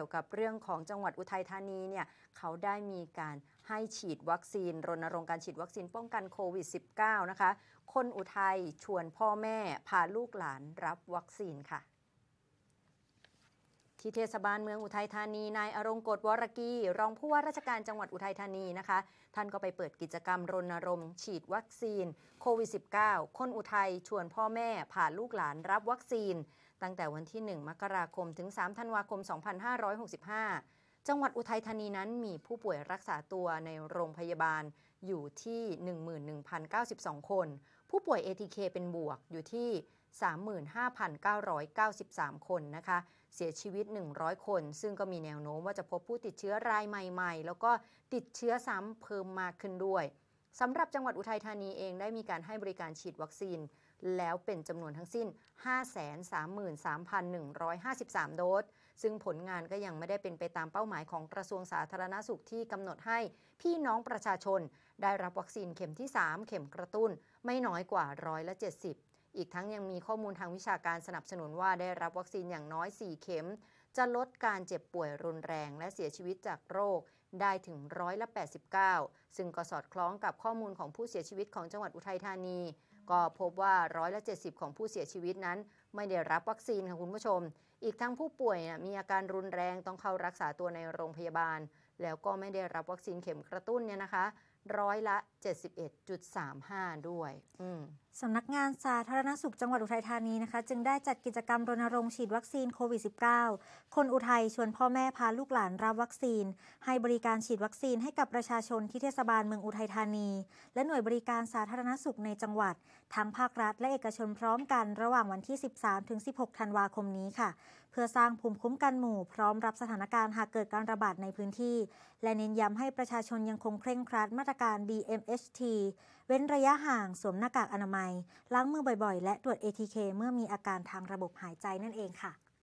กี่ยวกับเรื่องของจังหวัดอุทัยธานีเนี่ยเขาได้มีการให้ฉีดวัคซีนรณรงค์การฉีดวัคซีนป้องกันโควิด -19 นะคะคนอุทัยชวนพ่อแม่ พาลูกหลานรับวัคซีนค่ะที่เทศบาลเมืองอุทัยธานี นายอรงกฎวรกีรองผู้ว่าราชการจังหวัดอุทัยธานีนะคะ ท่านก็ไปเปิดกิจกรรมรณรงค์ฉีดวัคซีนโควิด -19 คนอุทัยชวนพ่อแม่ผ่าลูกหลานรับวัคซีน ตั้งแต่วันที่ 1 มกราคมถึง3ธันวาคม 2565 จังหวัดอุทัยธานีนั้นมีผู้ป่วยรักษาตัวในโรงพยาบาลอยู่ที่ 11,092 คน ผู้ป่วย ATK เป็นบวกอยู่ที่35,993 คนนะคะ เสียชีวิต 100 คน ซึ่งก็มีแนวโน้มว่าจะพบผู้ติดเชื้อรายใหม่ๆ แล้วก็ติดเชื้อซ้ำเพิ่มมากขึ้นด้วยสำหรับจังหวัดอุทัยธานีเองได้มีการให้บริการฉีดวัคซีน แล้วเป็นจำนวนทั้งสิ้น 533,153 โดสซึ่งผลงานก็ยังไม่ได้เป็นไปตามเป้าหมายของกระทรวงสาธารณาสุขที่กำหนดให้ พี่น้องประชาชนได้รับวัคซีนเข็มที่ 3เข็มกระตุ้นไม่น้อยกว่าร้อยละ70อีกทั้งยังมีข้อมูลทางวิชาการสนับสนุนว่า ได้รับวัคซีนอย่างน้อย4 เข็มจะลดการเจ็บป่วยรุนแรงและเสียชีวิตจากโรค ได้ถึงร้อยละ89ซึ่งก็สอดคล้องกับข้อมูลของผู้เสียชีวิตของจังหวัดอุทัยธานี ก็พบว่าร้อยละ70 ของผู้เสียชีวิตนั้น ไม่ได้รับวัคซีนค่ะคุณผู้ชมอีกทั้งผู้ป่วยมีอาการรุนแรงต้องเข้ารักษาตัวในโรงพยาบาล แล้วก็ไม่ได้รับวัคซีนเข็มกระตุ้นเนี่ยนะคะร้อยละ 71.35 ด้วยสำนักงานสาธารณสุขจังหวัดอุทัยธานีนะคะจึงได้จัดกิจกรรมรณรงค์ฉีดวัคซีนโควิด -19 คนอุทัยชวนพ่อแม่พาลูกหลานรับวัคซีน ให้บริการฉีดวัคซีนให้กับประชาชนที่เทศบาลเมืองอุทัยธานี และหน่วยบริการสาธารณสุขในจังหวัดทั้งภาครัฐ และเอกชนพร้อมกันระหว่างวันที่ 13-16ธันวาคมนี้ค่ะเพื่อสร้างภูมิคุ้มกันหมู่พร้อมรับสถานการณ์หากเกิดการระบาดในพื้นที่ และเน้นย้ำให้ประชาชนยังคงเคร่งครัด มาตรการ BMHT เว้นระยะห่าง สวมหน้ากากอนามัย ล้างมือบ่อยๆ และตรวจ ATK เมื่อมีอาการทางระบบหายใจนั่นเองค่ะ